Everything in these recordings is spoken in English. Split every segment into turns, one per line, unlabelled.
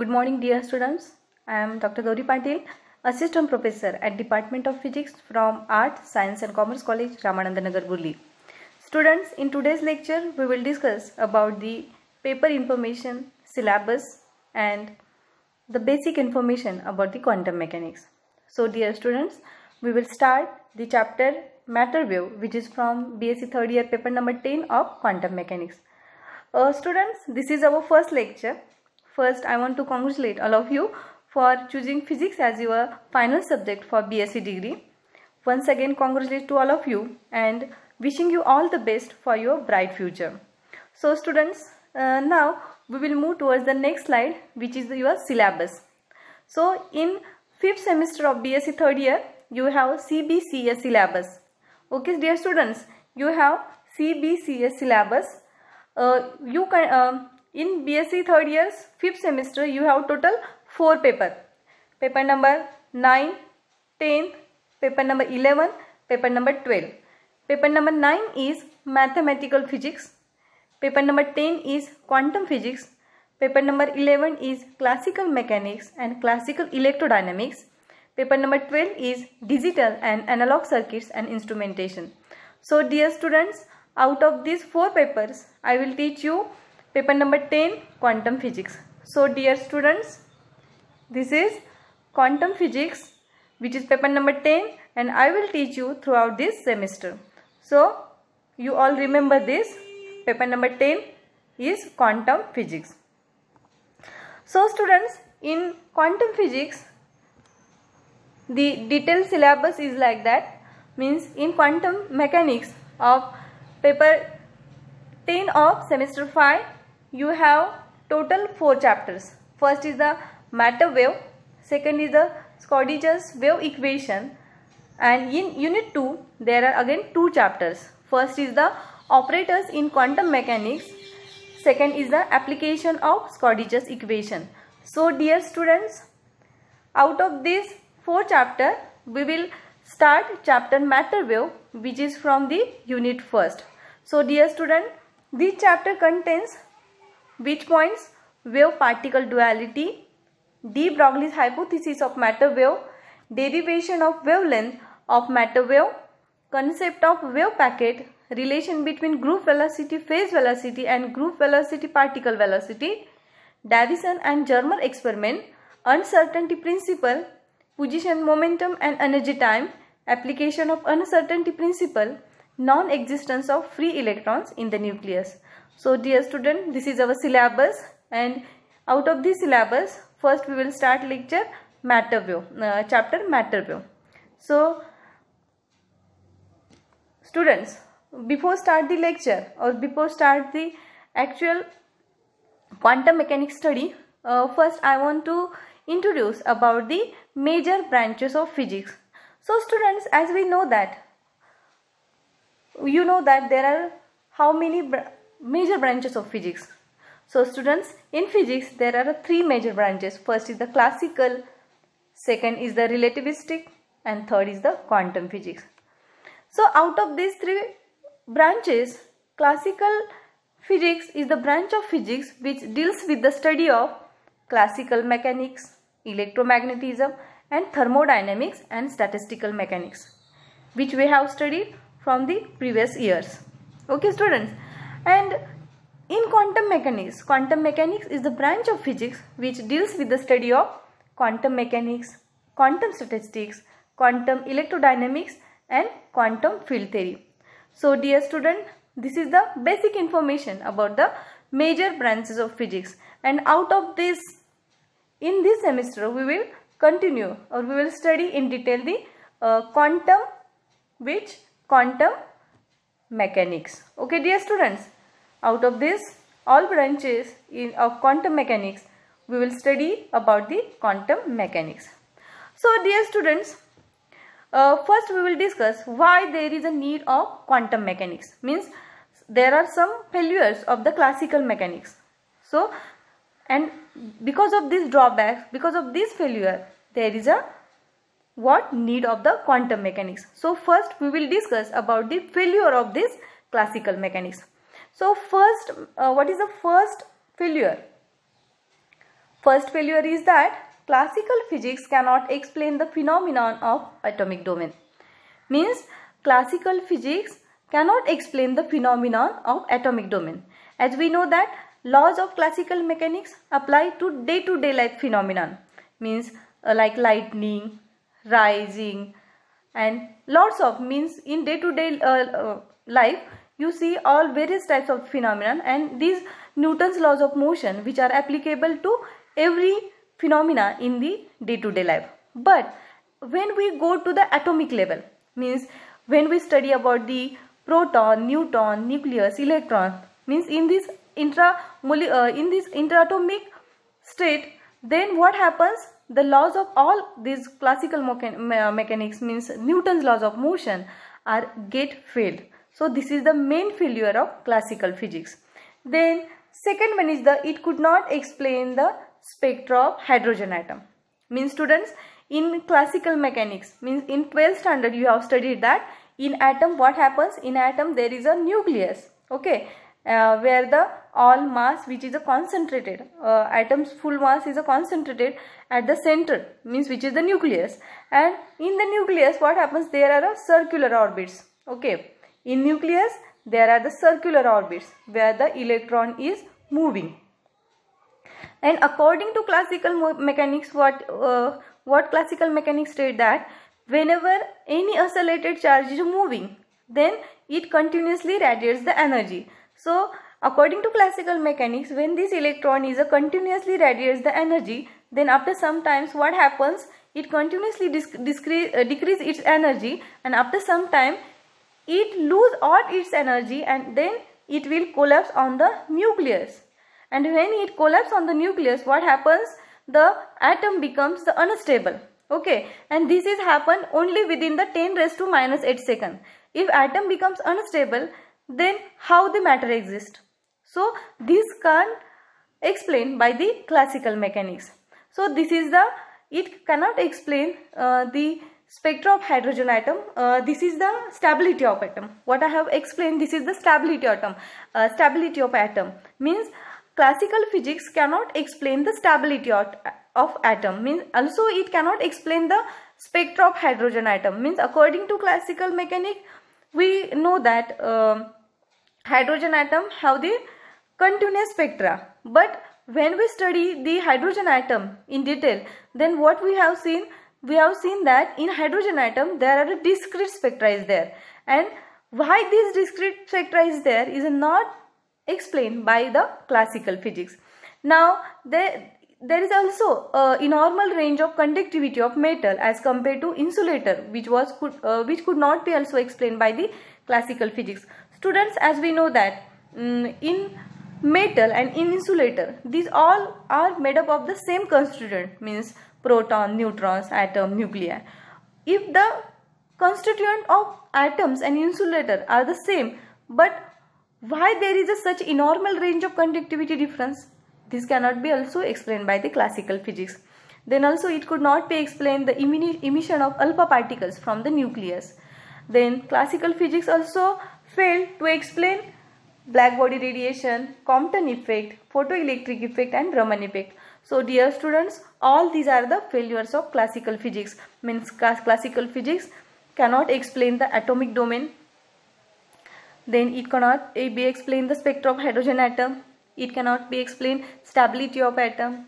Good morning dear students. I am Dr. Gauri Patil, Assistant Professor at Department of Physics from Art, Science and Commerce College, Ramanandanagar, Burli. Students, in today's lecture, we will discuss about the paper information, syllabus and the basic information about the quantum mechanics. So dear students, we will start the chapter matter wave which is from BSc third year paper number 10 of quantum mechanics. Uh, students, this is our first lecture First, I want to congratulate all of you for choosing physics as your final subject for BSc degree. Once again, congratulate to all of you and wishing you all the best for your bright future. So students, uh, now we will move towards the next slide which is your syllabus. So in 5th semester of BSc 3rd year, you have CBCS syllabus. Okay dear students, you have CBCS syllabus. Uh, you can, uh, in BSc third years fifth semester you have total four paper paper number 9 10 paper number 11 paper number 12 paper number 9 is mathematical physics paper number 10 is quantum physics paper number 11 is classical mechanics and classical electrodynamics paper number 12 is digital and analog circuits and instrumentation so dear students out of these four papers i will teach you paper number 10 quantum physics so dear students this is quantum physics which is paper number 10 and i will teach you throughout this semester so you all remember this paper number 10 is quantum physics so students in quantum physics the detailed syllabus is like that means in quantum mechanics of paper 10 of semester 5 you have total four chapters. First is the matter wave, second is the Schrödinger's wave equation and in unit 2 there are again two chapters. First is the operators in quantum mechanics, second is the application of Schrödinger's equation. So dear students, out of these four chapter we will start chapter matter wave which is from the unit first. So dear student, this chapter contains which points wave particle duality, de Broglie's hypothesis of matter wave, derivation of wavelength of matter wave, concept of wave packet, relation between group velocity, phase velocity and group velocity, particle velocity, Davison and Germer experiment, uncertainty principle, position momentum and energy time, application of uncertainty principle, non-existence of free electrons in the nucleus. So dear student, this is our syllabus and out of the syllabus, first we will start lecture matter view, uh, chapter matter view. So students, before start the lecture or before start the actual quantum mechanics study, uh, first I want to introduce about the major branches of physics. So students, as we know that, you know that there are how many major branches of physics. So students, in physics there are three major branches. First is the classical, second is the relativistic and third is the quantum physics. So out of these three branches, classical physics is the branch of physics which deals with the study of classical mechanics, electromagnetism and thermodynamics and statistical mechanics which we have studied from the previous years. Okay students and in quantum mechanics quantum mechanics is the branch of physics which deals with the study of quantum mechanics quantum statistics quantum electrodynamics and quantum field theory so dear student this is the basic information about the major branches of physics and out of this in this semester we will continue or we will study in detail the uh, quantum which quantum mechanics. Okay dear students, out of this all branches in, of quantum mechanics, we will study about the quantum mechanics. So dear students, uh, first we will discuss why there is a need of quantum mechanics. Means there are some failures of the classical mechanics. So and because of these drawbacks, because of this failure, there is a what need of the quantum mechanics. So first we will discuss about the failure of this classical mechanics. So first, uh, what is the first failure? First failure is that classical physics cannot explain the phenomenon of atomic domain. Means classical physics cannot explain the phenomenon of atomic domain. As we know that laws of classical mechanics apply to day-to-day -day life phenomenon. Means uh, like lightning, rising and lots of means in day to day uh, uh, life you see all various types of phenomenon and these newton's laws of motion which are applicable to every phenomena in the day to day life but when we go to the atomic level means when we study about the proton neutron nucleus electron means in this intra uh, in this interatomic state then what happens the laws of all these classical mechanics means Newton's laws of motion are get failed. So this is the main failure of classical physics. Then second one is the it could not explain the spectra of hydrogen atom. Means students in classical mechanics means in 12th standard you have studied that in atom what happens in atom there is a nucleus okay uh, where the all mass which is a concentrated uh, atoms full mass is a concentrated at the center means which is the nucleus and in the nucleus what happens there are circular orbits okay in nucleus there are the circular orbits where the electron is moving and according to classical mechanics what uh, what classical mechanics state that whenever any oscillated charge is moving then it continuously radiates the energy so According to classical mechanics, when this electron is a continuously radiates the energy, then after some times what happens? It continuously decrease, uh, decrease its energy and after some time it lose all its energy and then it will collapse on the nucleus. And when it collapse on the nucleus, what happens? The atom becomes the unstable. Okay, and this is happen only within the 10 raised to minus 8 second. If atom becomes unstable, then how the matter exists? So this can explain by the classical mechanics. So this is the it cannot explain uh, the spectra of hydrogen atom uh, this is the stability of atom what i have explained this is the stability atom uh, stability of atom means classical physics cannot explain the stability of, of atom means also it cannot explain the spectra of hydrogen atom means according to classical mechanics we know that um, hydrogen atom have the continuous spectra. But when we study the hydrogen atom in detail, then what we have seen, we have seen that in hydrogen atom there are discrete spectra is there. And why these discrete spectra is there is not explained by the classical physics. Now, there, there is also a normal range of conductivity of metal as compared to insulator which was could, uh, which could not be also explained by the classical physics students as we know that um, in metal and insulator these all are made up of the same constituent means proton neutrons atom nuclei if the constituent of atoms and insulator are the same but why there is a such enormous range of conductivity difference this cannot be also explained by the classical physics then also it could not be explained the emission of alpha particles from the nucleus then classical physics also failed to explain black body radiation, Compton effect, photoelectric effect and Raman effect. So dear students, all these are the failures of classical physics. Means classical physics cannot explain the atomic domain. Then it cannot eh, be explained the spectrum of hydrogen atom. It cannot be explained stability of atom.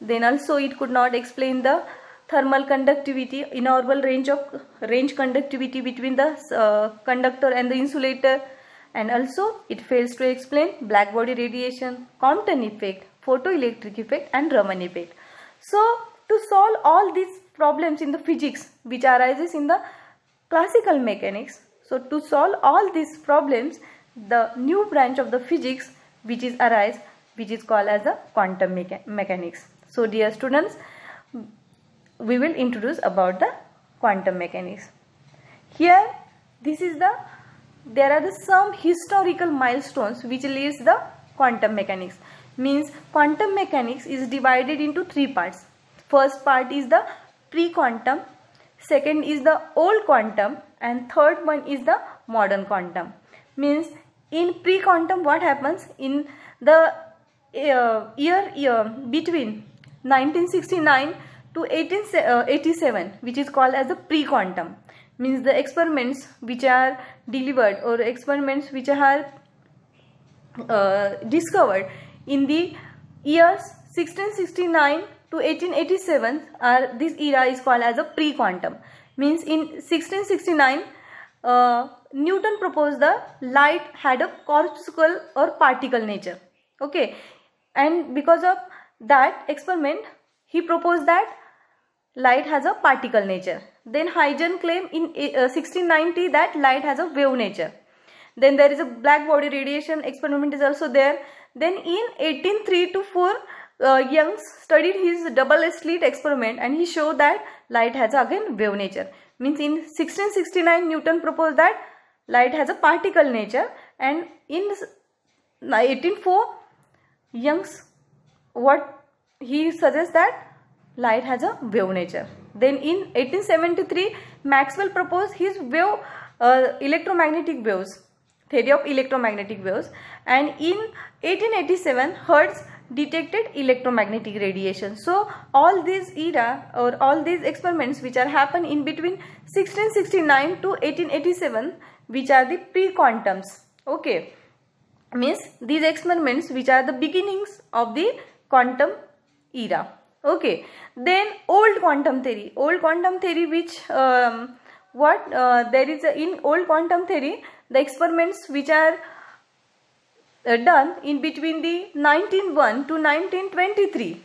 Then also it could not explain the thermal conductivity, normal range of range conductivity between the uh, conductor and the insulator and also it fails to explain black body radiation, Compton effect, photoelectric effect and Raman effect. So to solve all these problems in the physics which arises in the classical mechanics, so to solve all these problems the new branch of the physics which is arise which is called as the quantum mecha mechanics. So dear students we will introduce about the quantum mechanics. Here this is the there are the some historical milestones which leads the quantum mechanics means quantum mechanics is divided into three parts first part is the pre-quantum second is the old quantum and third one is the modern quantum means in pre-quantum what happens in the uh, year, year between 1969 to 1887 uh, which is called as the pre-quantum means the experiments which are delivered or experiments which are uh, discovered in the years 1669 to 1887 are this era is called as a pre-quantum means in 1669 uh, Newton proposed the light had a corpuscle or particle nature okay and because of that experiment he proposed that light has a particle nature then Huygens claimed in 1690 uh, that light has a wave nature. Then there is a black body radiation experiment is also there. Then in 1803 to 4, uh, Young studied his double slit experiment and he showed that light has again wave nature. Means in 1669 Newton proposed that light has a particle nature and in 1804 Young's what he suggests that light has a wave nature. Then in 1873, Maxwell proposed his wave uh, electromagnetic waves, theory of electromagnetic waves. And in 1887, Hertz detected electromagnetic radiation. So all these era or all these experiments which are happen in between 1669 to 1887 which are the pre-quantums. Okay. Means these experiments which are the beginnings of the quantum era okay then old quantum theory old quantum theory which um, what uh, there is a, in old quantum theory the experiments which are uh, done in between the 1901 to 1923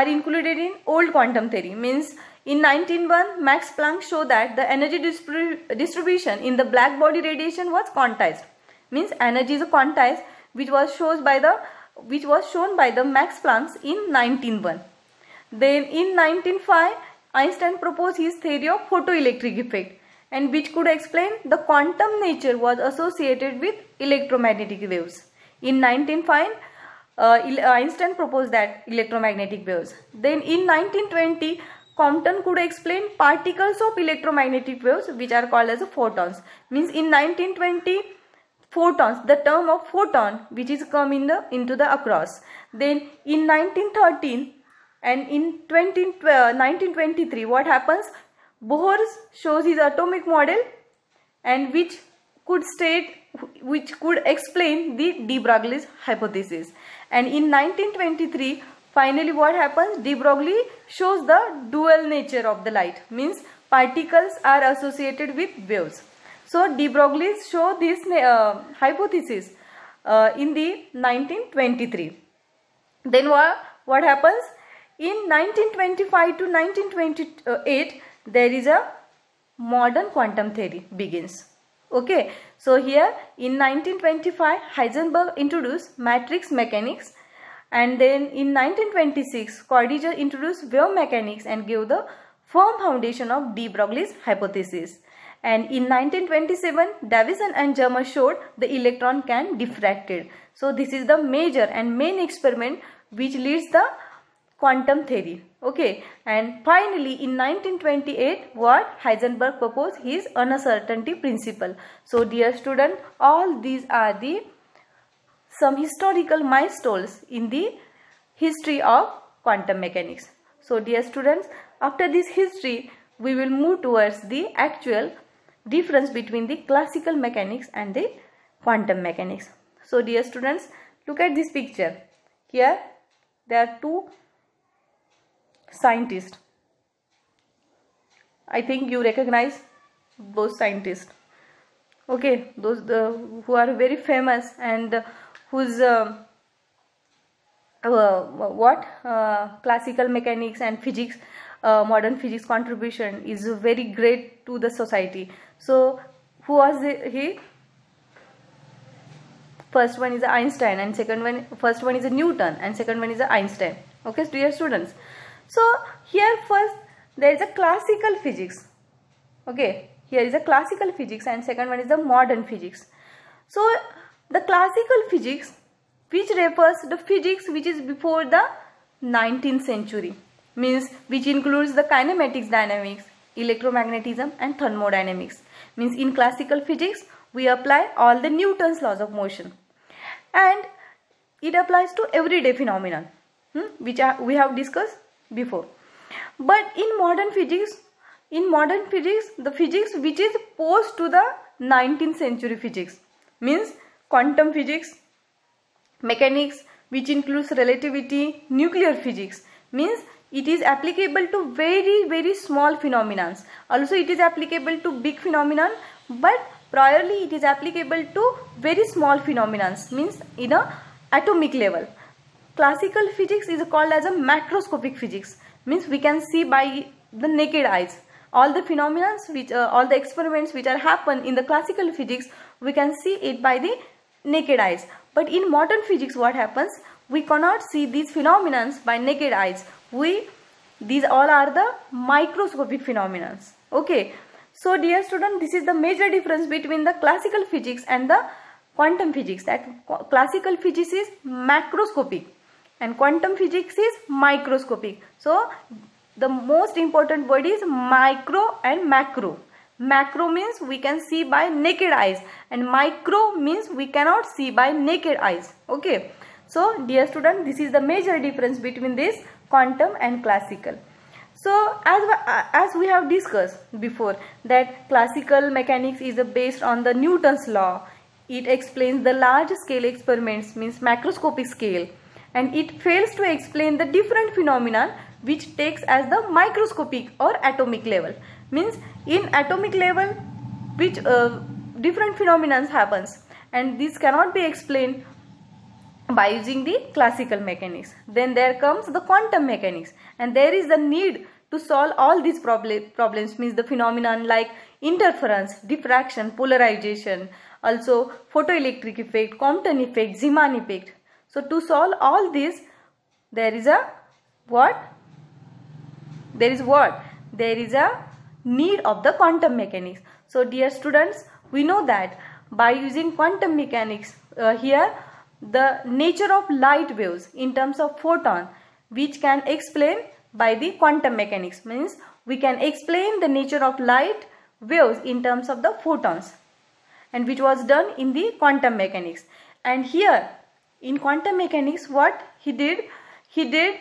are included in old quantum theory means in 1901 max planck showed that the energy distribution in the black body radiation was quantized means energy is quantized which was shown by the which was shown by the max planck in 1901 then in 1905, Einstein proposed his theory of photoelectric effect and which could explain the quantum nature was associated with electromagnetic waves. In 1905, uh, uh, Einstein proposed that electromagnetic waves. Then in 1920, Compton could explain particles of electromagnetic waves which are called as photons. Means in 1920, photons, the term of photon which is come in the, into the across. Then in 1913, and in 20, uh, 1923, what happens? Bohr shows his atomic model and which could state, which could explain the de Broglie's hypothesis. And in 1923, finally what happens? De Broglie shows the dual nature of the light, means particles are associated with waves. So de Broglie show this uh, hypothesis uh, in the 1923. Then what, what happens? In 1925 to 1928, there is a modern quantum theory begins. Okay, so here in 1925, Heisenberg introduced matrix mechanics and then in 1926, Cordiger introduced wave mechanics and gave the firm foundation of de Broglie's hypothesis. And in 1927, Davison and Germer showed the electron can diffracted. So this is the major and main experiment which leads the quantum theory okay and finally in 1928 what heisenberg proposed his uncertainty principle so dear student all these are the some historical milestones in the history of quantum mechanics so dear students after this history we will move towards the actual difference between the classical mechanics and the quantum mechanics so dear students look at this picture here there are two scientist i think you recognize those scientists okay those the, who are very famous and uh, whose uh, uh, what uh, classical mechanics and physics uh, modern physics contribution is very great to the society so who was he first one is einstein and second one first one is newton and second one is einstein okay dear students so here first there is a classical physics. Okay, here is a classical physics and second one is the modern physics. So the classical physics which refers the physics which is before the 19th century means which includes the kinematics dynamics, electromagnetism and thermodynamics means in classical physics we apply all the Newton's laws of motion and it applies to everyday phenomena hmm, which we have discussed before but in modern physics in modern physics the physics which is post to the 19th century physics means quantum physics mechanics which includes relativity nuclear physics means it is applicable to very very small phenomena also it is applicable to big phenomena but priorly it is applicable to very small phenomena means in a atomic level classical physics is called as a macroscopic physics means we can see by the naked eyes all the phenomena which uh, all the experiments which are happen in the classical physics we can see it by the naked eyes but in modern physics what happens we cannot see these phenomena by naked eyes we these all are the microscopic phenomena okay so dear student this is the major difference between the classical physics and the quantum physics that classical physics is macroscopic and quantum physics is microscopic so the most important word is micro and macro macro means we can see by naked eyes and micro means we cannot see by naked eyes okay so dear student this is the major difference between this quantum and classical so as as we have discussed before that classical mechanics is based on the newton's law it explains the large scale experiments means macroscopic scale and it fails to explain the different phenomena which takes as the microscopic or atomic level means in atomic level which uh, different phenomena happens and this cannot be explained by using the classical mechanics then there comes the quantum mechanics and there is the need to solve all these problems means the phenomenon like interference diffraction polarization also photoelectric effect compton effect zeeman effect so to solve all these, there is a what? There is what? There is a need of the quantum mechanics. So dear students, we know that by using quantum mechanics uh, here, the nature of light waves in terms of photon which can explain by the quantum mechanics means we can explain the nature of light waves in terms of the photons and which was done in the quantum mechanics and here in quantum mechanics what he did he did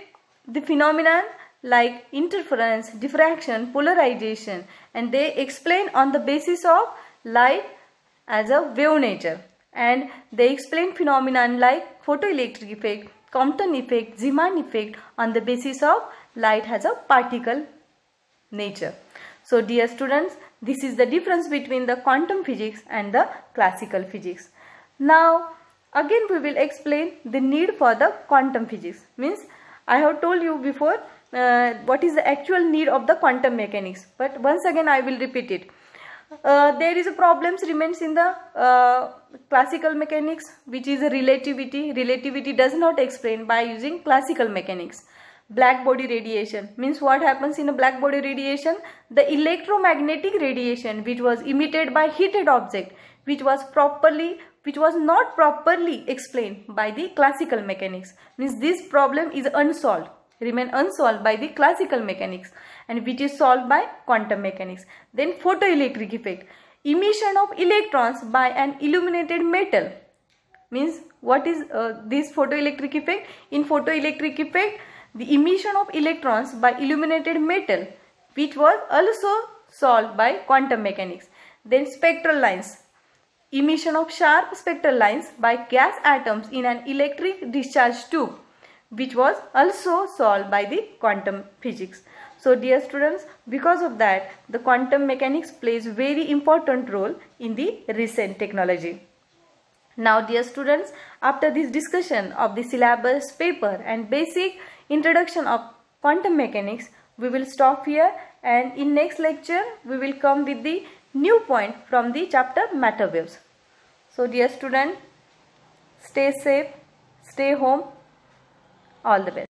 the phenomenon like interference diffraction polarization and they explain on the basis of light as a wave nature and they explain phenomenon like photoelectric effect compton effect zeeman effect on the basis of light as a particle nature so dear students this is the difference between the quantum physics and the classical physics now Again we will explain the need for the quantum physics. Means I have told you before uh, what is the actual need of the quantum mechanics. But once again I will repeat it. Uh, there is a problems remains in the uh, classical mechanics which is relativity. Relativity does not explain by using classical mechanics. Black body radiation means what happens in a black body radiation? The electromagnetic radiation which was emitted by heated object which was properly which was not properly explained by the classical mechanics. Means this problem is unsolved, remain unsolved by the classical mechanics and which is solved by quantum mechanics. Then photoelectric effect, emission of electrons by an illuminated metal. Means what is uh, this photoelectric effect? In photoelectric effect, the emission of electrons by illuminated metal which was also solved by quantum mechanics. Then spectral lines emission of sharp spectral lines by gas atoms in an electric discharge tube which was also solved by the quantum physics. So dear students, because of that, the quantum mechanics plays very important role in the recent technology. Now dear students, after this discussion of the syllabus, paper and basic introduction of quantum mechanics, we will stop here and in next lecture, we will come with the new point from the chapter matter waves. So dear student, stay safe, stay home, all the best.